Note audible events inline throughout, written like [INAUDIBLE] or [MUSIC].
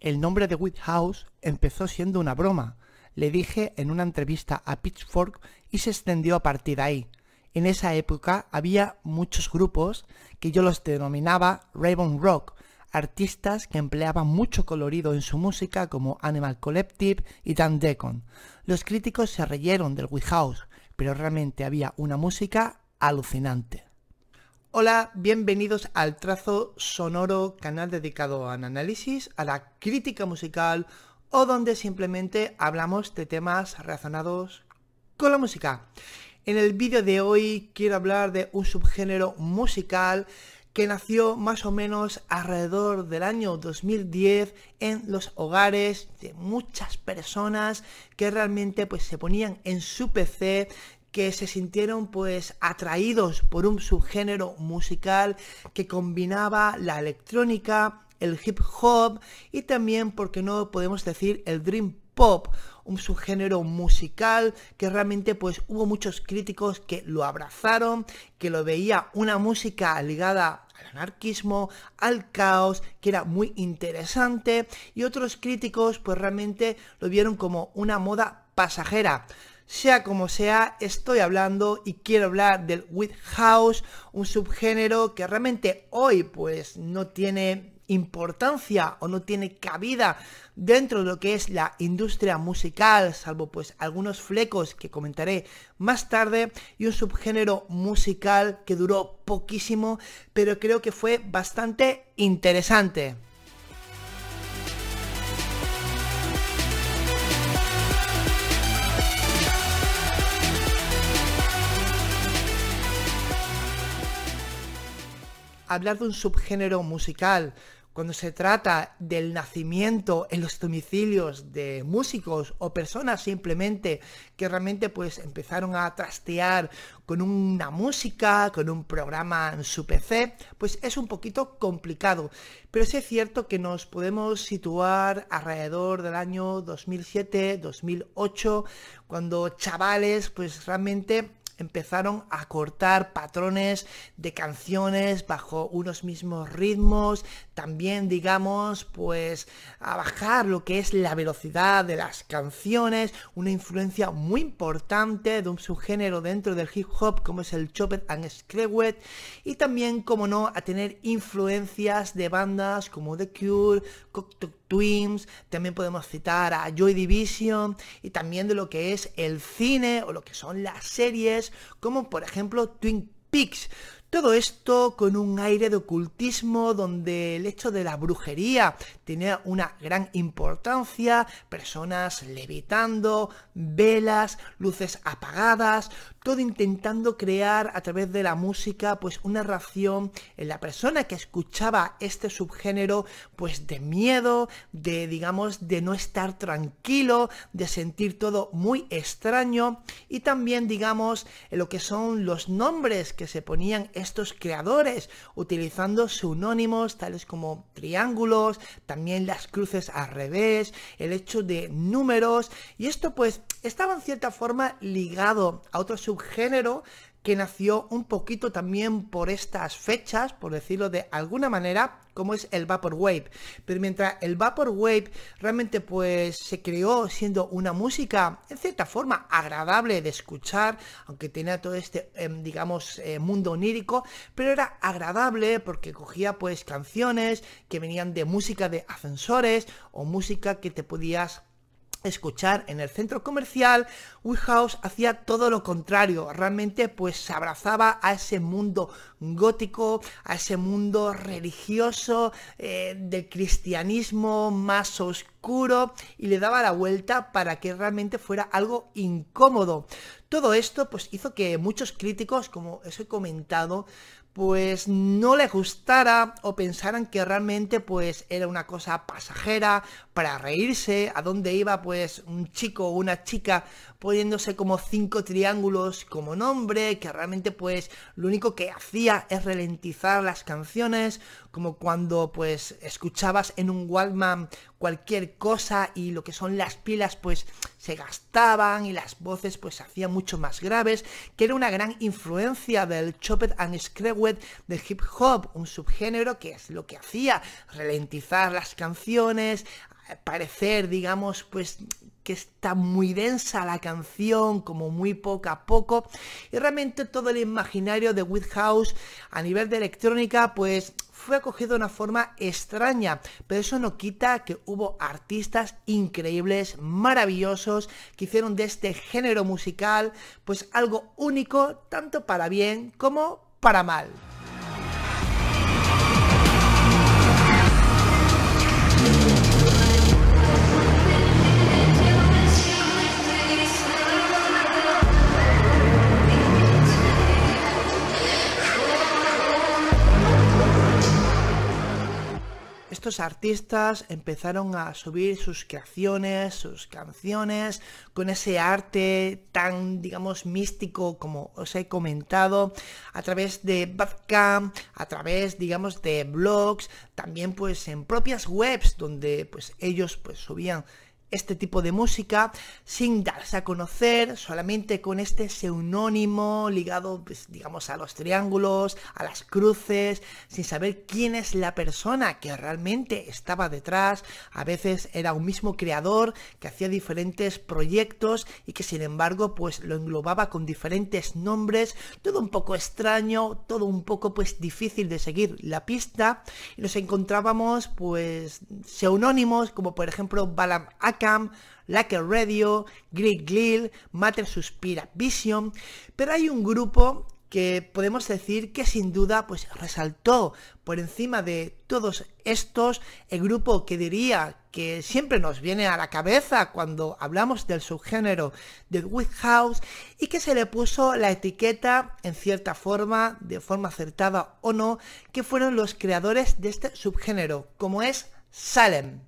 El nombre de House empezó siendo una broma, le dije en una entrevista a Pitchfork y se extendió a partir de ahí. En esa época había muchos grupos que yo los denominaba Raven Rock, artistas que empleaban mucho colorido en su música como Animal Collective y Dan Deacon. Los críticos se reyeron del House, pero realmente había una música alucinante. Hola, bienvenidos al Trazo Sonoro, canal dedicado al análisis, a la crítica musical o donde simplemente hablamos de temas relacionados con la música. En el vídeo de hoy quiero hablar de un subgénero musical que nació más o menos alrededor del año 2010 en los hogares de muchas personas que realmente pues se ponían en su PC que se sintieron pues atraídos por un subgénero musical que combinaba la electrónica, el hip hop y también, porque no podemos decir, el dream pop, un subgénero musical que realmente pues hubo muchos críticos que lo abrazaron, que lo veía una música ligada al anarquismo, al caos, que era muy interesante y otros críticos pues realmente lo vieron como una moda pasajera. Sea como sea, estoy hablando y quiero hablar del with house, un subgénero que realmente hoy pues no tiene importancia o no tiene cabida dentro de lo que es la industria musical, salvo pues algunos flecos que comentaré más tarde, y un subgénero musical que duró poquísimo, pero creo que fue bastante interesante. hablar de un subgénero musical, cuando se trata del nacimiento en los domicilios de músicos o personas simplemente que realmente pues empezaron a trastear con una música, con un programa en su PC, pues es un poquito complicado. Pero sí es cierto que nos podemos situar alrededor del año 2007, 2008, cuando chavales pues realmente empezaron a cortar patrones de canciones bajo unos mismos ritmos, también digamos pues a bajar lo que es la velocidad de las canciones, una influencia muy importante de un subgénero dentro del hip hop como es el Chopped and Screwed y también como no a tener influencias de bandas como The Cure, Cocteau Twins, también podemos citar a Joy Division y también de lo que es el cine o lo que son las series, como por ejemplo Twin Peaks. Todo esto con un aire de ocultismo donde el hecho de la brujería tenía una gran importancia, personas levitando, velas, luces apagadas, todo intentando crear a través de la música pues una ración en la persona que escuchaba este subgénero pues de miedo, de digamos de no estar tranquilo, de sentir todo muy extraño y también digamos lo que son los nombres que se ponían estos creadores utilizando sinónimos tales como triángulos, también las cruces al revés, el hecho de números y esto pues estaba en cierta forma ligado a otros género que nació un poquito también por estas fechas, por decirlo de alguna manera, como es el Vaporwave. Pero mientras el Vaporwave realmente pues se creó siendo una música en cierta forma agradable de escuchar, aunque tenía todo este, em, digamos, eh, mundo onírico, pero era agradable porque cogía pues canciones que venían de música de ascensores o música que te podías escuchar en el centro comercial, House hacía todo lo contrario, realmente pues se abrazaba a ese mundo gótico, a ese mundo religioso, eh, del cristianismo más oscuro y le daba la vuelta para que realmente fuera algo incómodo. Todo esto pues hizo que muchos críticos, como os he comentado, pues no le gustara o pensaran que realmente pues era una cosa pasajera para reírse, a dónde iba pues un chico o una chica poniéndose como cinco triángulos como nombre, que realmente pues lo único que hacía es ralentizar las canciones, como cuando pues escuchabas en un Walkman cualquier cosa y lo que son las pilas pues se gastaban y las voces pues se hacían mucho más graves, que era una gran influencia del chopped and Screwet del hip hop, un subgénero que es lo que hacía, ralentizar las canciones, parecer, digamos, pues que está muy densa la canción, como muy poco a poco, y realmente todo el imaginario de house a nivel de electrónica, pues fue acogido de una forma extraña, pero eso no quita que hubo artistas increíbles, maravillosos, que hicieron de este género musical, pues algo único, tanto para bien como para mal. artistas empezaron a subir sus creaciones, sus canciones, con ese arte tan, digamos, místico como os he comentado, a través de webcam, a través, digamos, de blogs, también pues en propias webs donde pues ellos pues subían este tipo de música sin darse a conocer, solamente con este seunónimo ligado, pues, digamos, a los triángulos, a las cruces, sin saber quién es la persona que realmente estaba detrás. A veces era un mismo creador que hacía diferentes proyectos y que sin embargo pues lo englobaba con diferentes nombres, todo un poco extraño, todo un poco pues difícil de seguir la pista y nos encontrábamos pues seunónimos como por ejemplo Balam Like Lacker Radio, Greek Glil, Matter Suspira Vision, pero hay un grupo que podemos decir que sin duda pues resaltó por encima de todos estos el grupo que diría que siempre nos viene a la cabeza cuando hablamos del subgénero de With House y que se le puso la etiqueta en cierta forma, de forma acertada o no, que fueron los creadores de este subgénero, como es Salem.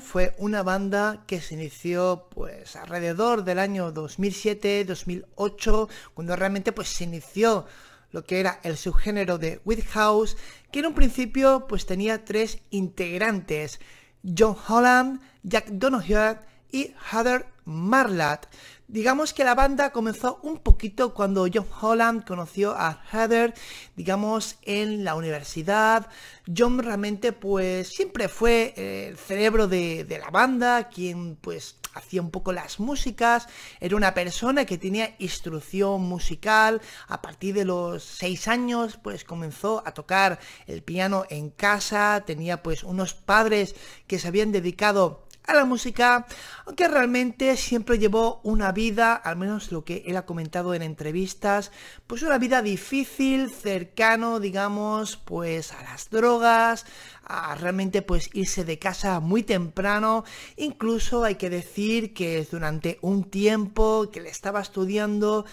fue una banda que se inició pues alrededor del año 2007-2008, cuando realmente pues se inició lo que era el subgénero de With House, que en un principio pues tenía tres integrantes, John Holland, Jack Donohue y Heather Marlat. Digamos que la banda comenzó un poquito cuando John Holland conoció a Heather, digamos, en la universidad. John realmente pues siempre fue eh, el cerebro de, de la banda, quien pues hacía un poco las músicas, era una persona que tenía instrucción musical, a partir de los seis años pues comenzó a tocar el piano en casa, tenía pues unos padres que se habían dedicado a la música, aunque realmente siempre llevó una vida, al menos lo que él ha comentado en entrevistas, pues una vida difícil, cercano, digamos, pues a las drogas, a realmente pues irse de casa muy temprano, incluso hay que decir que durante un tiempo que le estaba estudiando,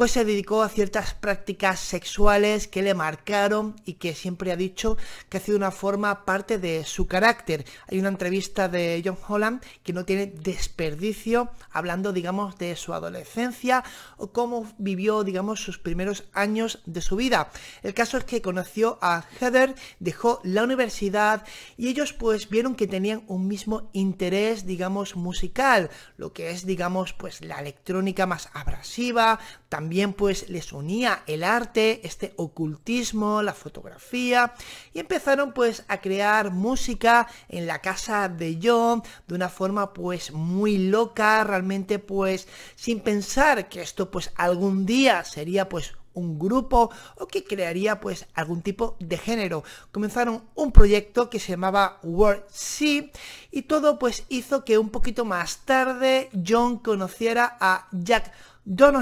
pues se dedicó a ciertas prácticas sexuales que le marcaron y que siempre ha dicho que ha sido una forma parte de su carácter. Hay una entrevista de John Holland que no tiene desperdicio hablando, digamos, de su adolescencia o cómo vivió, digamos, sus primeros años de su vida. El caso es que conoció a Heather, dejó la universidad y ellos pues vieron que tenían un mismo interés, digamos, musical, lo que es, digamos, pues la electrónica más abrasiva, también también pues les unía el arte, este ocultismo, la fotografía y empezaron pues a crear música en la casa de John de una forma pues muy loca, realmente pues sin pensar que esto pues algún día sería pues un grupo o que crearía pues algún tipo de género. Comenzaron un proyecto que se llamaba World Sea y todo pues hizo que un poquito más tarde John conociera a Jack John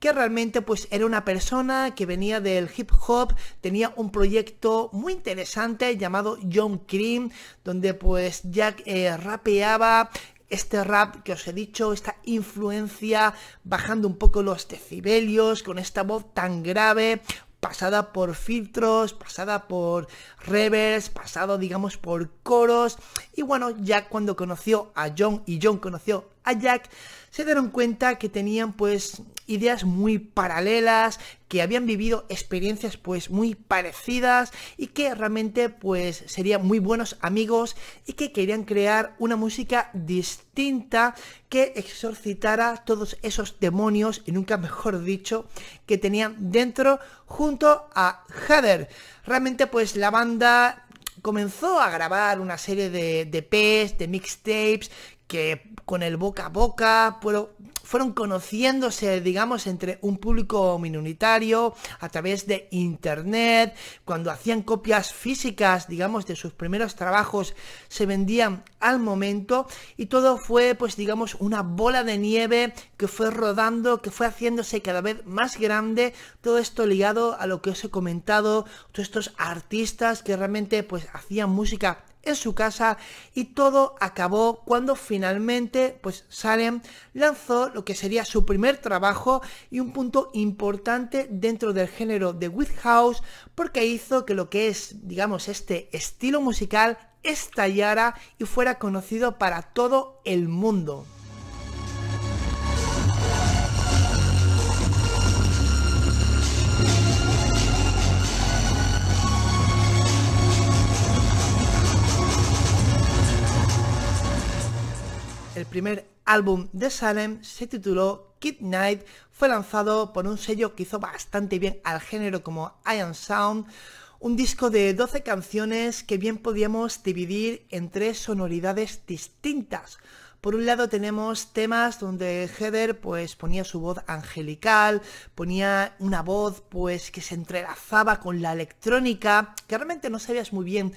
que realmente pues era una persona que venía del hip hop, tenía un proyecto muy interesante llamado John Cream, donde pues Jack eh, rapeaba este rap que os he dicho, esta influencia, bajando un poco los decibelios, con esta voz tan grave, pasada por filtros, pasada por revers, pasado digamos por coros. Y bueno, ya cuando conoció a John y John conoció a Jack, se dieron cuenta que tenían pues ideas muy paralelas, que habían vivido experiencias pues muy parecidas y que realmente pues serían muy buenos amigos y que querían crear una música distinta que exorcitara todos esos demonios y nunca mejor dicho que tenían dentro junto a Heather. Realmente pues la banda comenzó a grabar una serie de, de de mixtapes, que con el boca a boca fueron conociéndose, digamos, entre un público minoritario a través de internet, cuando hacían copias físicas, digamos, de sus primeros trabajos, se vendían al momento y todo fue, pues, digamos, una bola de nieve que fue rodando, que fue haciéndose cada vez más grande, todo esto ligado a lo que os he comentado, todos estos artistas que realmente, pues, hacían música en su casa y todo acabó cuando finalmente pues Salem lanzó lo que sería su primer trabajo y un punto importante dentro del género de With House porque hizo que lo que es digamos este estilo musical estallara y fuera conocido para todo el mundo. primer álbum de Salem se tituló Kid Night, fue lanzado por un sello que hizo bastante bien al género como Iron Sound, un disco de 12 canciones que bien podíamos dividir en tres sonoridades distintas. Por un lado tenemos temas donde Heather pues ponía su voz angelical, ponía una voz pues que se entrelazaba con la electrónica, que realmente no sabías muy bien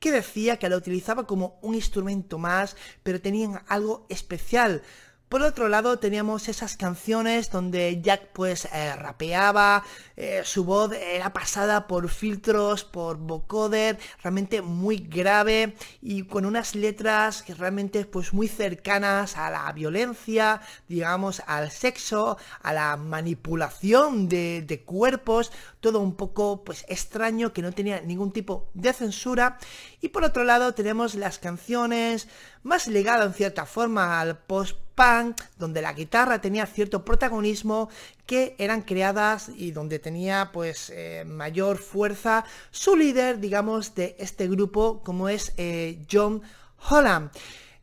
qué decía, que la utilizaba como un instrumento más, pero tenían algo especial. Por otro lado teníamos esas canciones donde Jack pues eh, rapeaba, eh, su voz era pasada por filtros, por vocoder, realmente muy grave y con unas letras que realmente pues muy cercanas a la violencia, digamos al sexo, a la manipulación de, de cuerpos, todo un poco pues extraño que no tenía ningún tipo de censura y por otro lado tenemos las canciones más ligadas en cierta forma al post-punk, donde la guitarra tenía cierto protagonismo, que eran creadas y donde tenía pues eh, mayor fuerza su líder, digamos, de este grupo, como es eh, John Holland.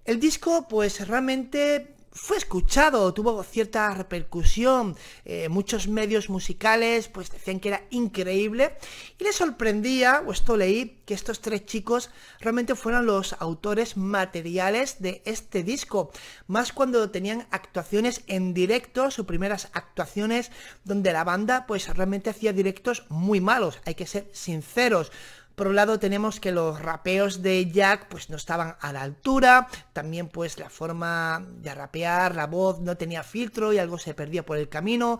El disco pues realmente fue escuchado, tuvo cierta repercusión, eh, muchos medios musicales pues decían que era increíble y le sorprendía, o esto leí, que estos tres chicos realmente fueran los autores materiales de este disco, más cuando tenían actuaciones en directo, sus primeras actuaciones donde la banda pues realmente hacía directos muy malos, hay que ser sinceros. Por un lado tenemos que los rapeos de Jack pues no estaban a la altura, también pues la forma de rapear, la voz no tenía filtro y algo se perdía por el camino.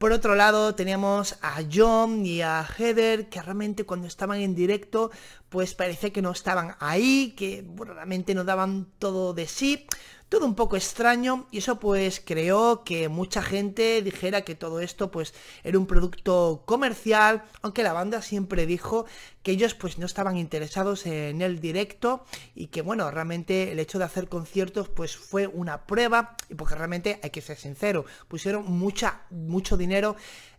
Por otro lado, teníamos a John y a Heather, que realmente cuando estaban en directo, pues parece que no estaban ahí, que realmente no daban todo de sí todo un poco extraño y eso pues creó que mucha gente dijera que todo esto pues era un producto comercial, aunque la banda siempre dijo que ellos pues no estaban interesados en el directo y que bueno, realmente el hecho de hacer conciertos pues fue una prueba y porque realmente hay que ser sincero, pusieron mucha mucho dinero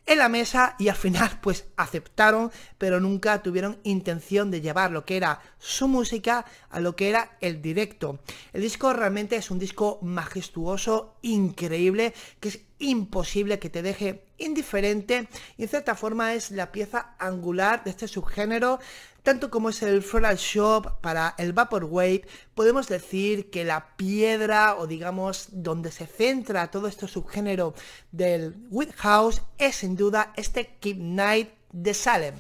en la mesa y al final pues aceptaron, pero nunca tuvieron intención de llevar lo que era su música a lo que era el directo. El disco realmente es un disco majestuoso, increíble, que es imposible que te deje indiferente y en cierta forma es la pieza angular de este subgénero tanto como es el Floral Shop para el Vaporwave, podemos decir que la piedra o digamos donde se centra todo este subgénero del With House es sin duda este Keep Night de Salem.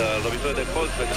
Lo viste de cold, pero...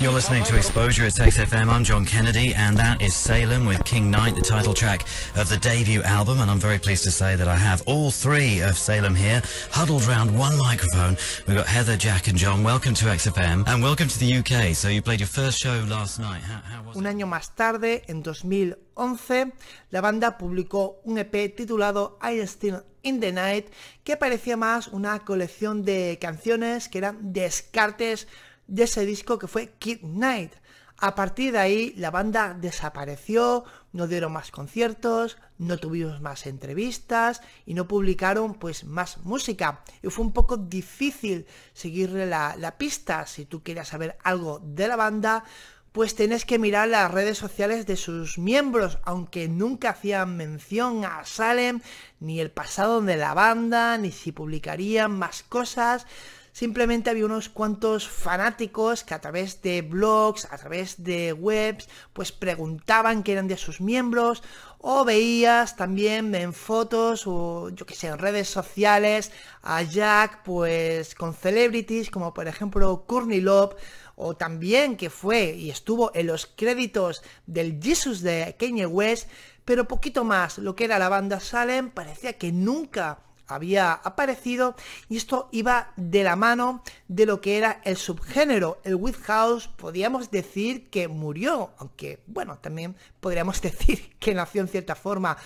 You're listening to Exposure at xfM I'm John Kennedy, and that is Salem with King Knight, the title track of the debut album. And I'm very pleased to say that I have all three of Salem here, huddled round one microphone. We've got Heather, Jack, and John. Welcome to XFM, and welcome to the UK. So you played your first show last night. How, how was Un año más tarde, en 2011, la banda publicó un EP titulado I Still in the Night, que parecía más una colección de canciones que eran descartes de ese disco que fue Kid Night. A partir de ahí la banda desapareció, no dieron más conciertos, no tuvimos más entrevistas y no publicaron pues más música. Y fue un poco difícil seguirle la, la pista. Si tú querías saber algo de la banda, pues tenés que mirar las redes sociales de sus miembros, aunque nunca hacían mención a Salem, ni el pasado de la banda, ni si publicarían más cosas. Simplemente había unos cuantos fanáticos que a través de blogs, a través de webs, pues preguntaban qué eran de sus miembros o veías también en fotos o yo que sé, en redes sociales a Jack pues con celebrities como por ejemplo Courtney Love o también que fue y estuvo en los créditos del Jesus de Kanye West, pero poquito más, lo que era la banda Salem parecía que nunca había aparecido y esto iba de la mano de lo que era el subgénero. El with house podríamos decir que murió, aunque bueno, también podríamos [LAUGHS] decir que nació en cierta forma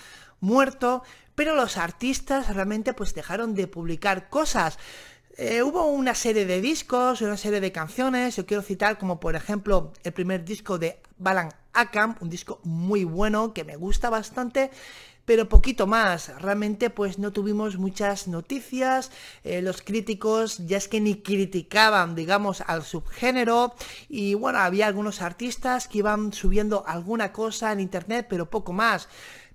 muerto, pero los artistas realmente pues dejaron de publicar cosas. Eh, hubo una serie de discos, una serie de canciones, yo quiero citar como por ejemplo el primer disco de Balan Akam, un disco muy bueno que me gusta bastante, pero poquito más. Realmente pues no tuvimos muchas noticias, eh, los críticos ya es que ni criticaban, digamos, al subgénero y bueno, había algunos artistas que iban subiendo alguna cosa en internet, pero poco más.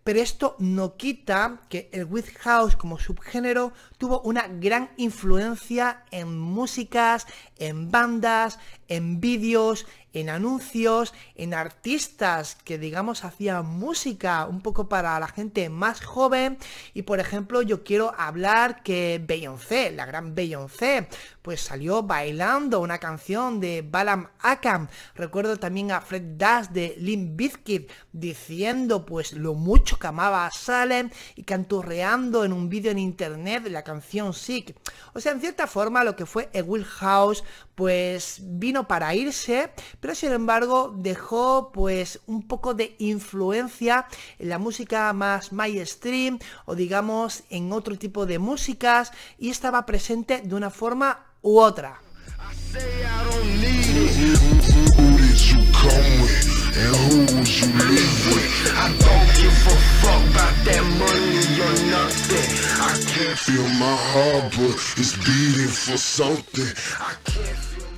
Pero esto no quita que el With House como subgénero tuvo una gran influencia en músicas, en bandas, en vídeos, en anuncios, en artistas que digamos hacían música un poco para la gente más joven y por ejemplo yo quiero hablar que Beyoncé, la gran Beyoncé, pues salió bailando una canción de Balam Akam. Recuerdo también a Fred Dash de Limp Bizkit diciendo pues lo mucho que amaba a Salem y canturreando en un vídeo en internet la canción Sick. O sea, en cierta forma lo que fue El Will House pues vino para irse, pero sin embargo dejó pues un poco de influencia en la música más mainstream o digamos en otro tipo de músicas y estaba presente de una forma u otra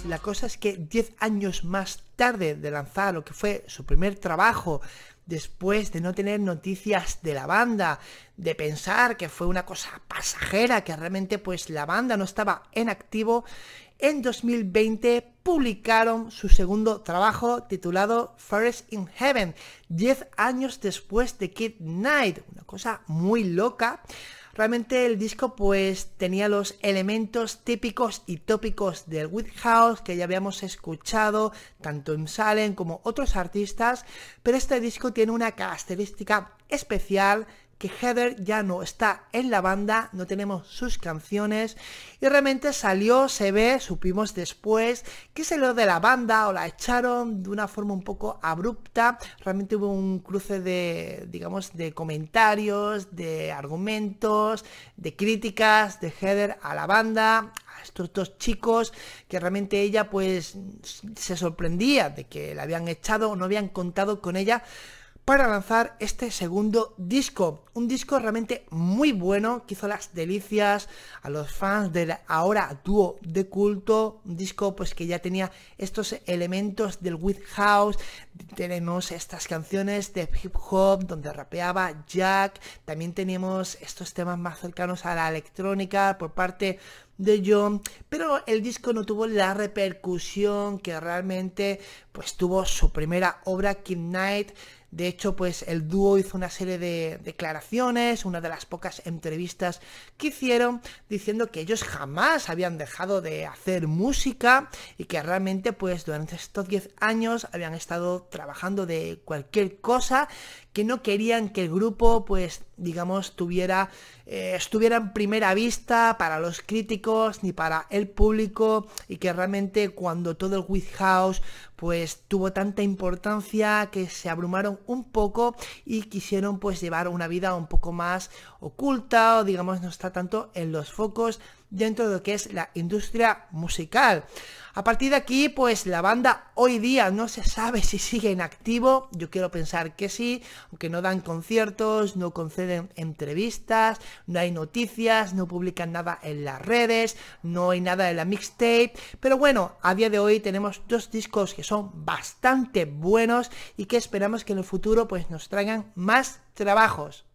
la cosa es que 10 años más tarde de lanzar lo que fue su primer trabajo, después de no tener noticias de la banda, de pensar que fue una cosa pasajera, que realmente pues la banda no estaba en activo, en 2020 publicaron su segundo trabajo titulado Forest in Heaven, 10 años después de Kid Night, una cosa muy loca Realmente el disco pues tenía los elementos típicos y tópicos del With House que ya habíamos escuchado tanto en Salem como otros artistas, pero este disco tiene una característica especial que Heather ya no está en la banda, no tenemos sus canciones y realmente salió, se ve, supimos después que lo de la banda o la echaron de una forma un poco abrupta, realmente hubo un cruce de, digamos, de comentarios, de argumentos, de críticas de Heather a la banda, a estos dos chicos que realmente ella pues se sorprendía de que la habían echado o no habían contado con ella para lanzar este segundo disco. Un disco realmente muy bueno que hizo las delicias a los fans del ahora dúo de culto. Un disco pues que ya tenía estos elementos del With House. Tenemos estas canciones de hip hop donde rapeaba Jack. También teníamos estos temas más cercanos a la electrónica por parte de John, pero el disco no tuvo la repercusión que realmente pues tuvo su primera obra, Kid Knight. De hecho, pues el dúo hizo una serie de declaraciones, una de las pocas entrevistas que hicieron, diciendo que ellos jamás habían dejado de hacer música y que realmente pues durante estos 10 años habían estado trabajando de cualquier cosa que no querían que el grupo, pues, digamos, tuviera, eh, estuviera en primera vista para los críticos ni para el público y que realmente cuando todo el With House, pues, tuvo tanta importancia que se abrumaron un poco y quisieron, pues, llevar una vida un poco más oculta o, digamos, no está tanto en los focos dentro de lo que es la industria musical. A partir de aquí, pues la banda hoy día no se sabe si sigue en activo, yo quiero pensar que sí, aunque no dan conciertos, no conceden entrevistas, no hay noticias, no publican nada en las redes, no hay nada de la mixtape, pero bueno, a día de hoy tenemos dos discos que son bastante buenos y que esperamos que en el futuro pues nos traigan más trabajos.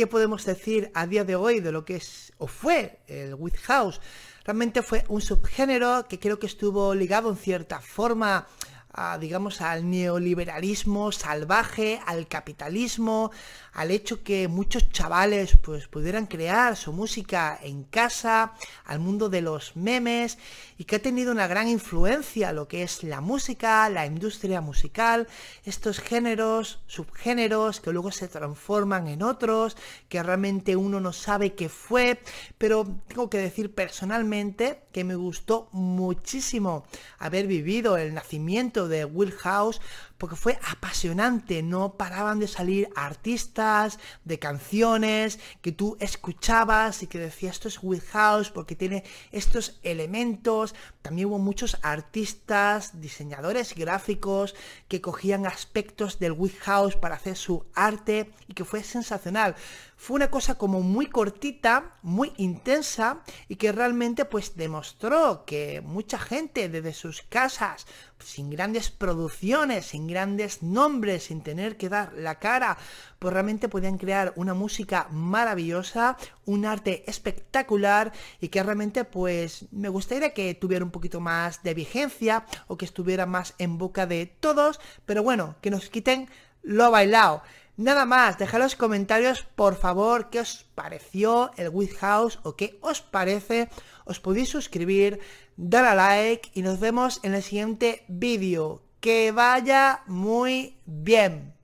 ¿Qué podemos decir a día de hoy de lo que es o fue el With House? Realmente fue un subgénero que creo que estuvo ligado en cierta forma a, digamos, al neoliberalismo salvaje, al capitalismo, al hecho que muchos chavales pues pudieran crear su música en casa, al mundo de los memes y que ha tenido una gran influencia lo que es la música, la industria musical, estos géneros, subgéneros que luego se transforman en otros, que realmente uno no sabe qué fue, pero tengo que decir personalmente que me gustó muchísimo haber vivido el nacimiento de Will House porque fue apasionante, no paraban de salir artistas, de canciones que tú escuchabas y que decías, esto es With House porque tiene estos elementos. También hubo muchos artistas, diseñadores gráficos que cogían aspectos del With House para hacer su arte y que fue sensacional. Fue una cosa como muy cortita, muy intensa y que realmente pues demostró que mucha gente desde sus casas, sin grandes producciones, sin grandes nombres, sin tener que dar la cara, pues realmente podían crear una música maravillosa, un arte espectacular y que realmente pues me gustaría que tuviera un poquito más de vigencia o que estuviera más en boca de todos, pero bueno, que nos quiten lo bailado. Nada más, dejad los comentarios por favor qué os pareció el With House o qué os parece. Os podéis suscribir, dar a like y nos vemos en el siguiente vídeo. Que vaya muy bien.